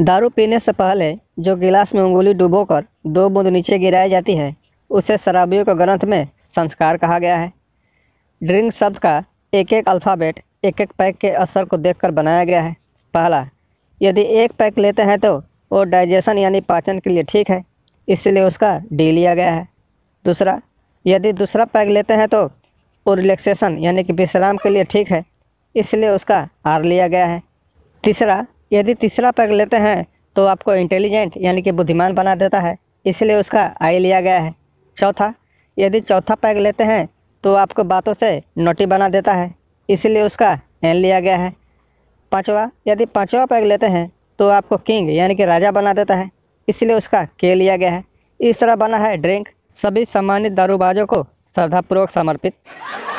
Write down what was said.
दारू पीने से पहले जो गिलास में उंगली डुबोकर दो बूंद नीचे गिराई जाती है उसे शराबियों के ग्रंथ में संस्कार कहा गया है ड्रिंक शब्द का एक एक अल्फ़ाबेट एक एक पैक के असर को देखकर बनाया गया है पहला यदि एक पैक लेते हैं तो वो डाइजेशन यानी पाचन के लिए ठीक है इसलिए उसका डी लिया गया है दूसरा यदि दूसरा पैक लेते हैं तो वो रिलैक्सेशन यानी कि विश्राम के लिए ठीक है इसलिए उसका आर लिया गया है तीसरा यदि तीसरा पैग लेते हैं तो आपको इंटेलिजेंट यानी कि बुद्धिमान बना देता है इसलिए उसका आई लिया गया है चौथा यदि चौथा पैग लेते हैं तो आपको बातों से नोटी बना देता है इसलिए उसका एन लिया गया है पाँचवा यदि पाँचवा पैग लेते हैं तो आपको किंग यानी कि राजा बना देता है इसलिए उसका के लिया गया है इस तरह बना है ड्रिंक सभी सम्मानित दारूबाजों को श्रद्धापूर्वक समर्पित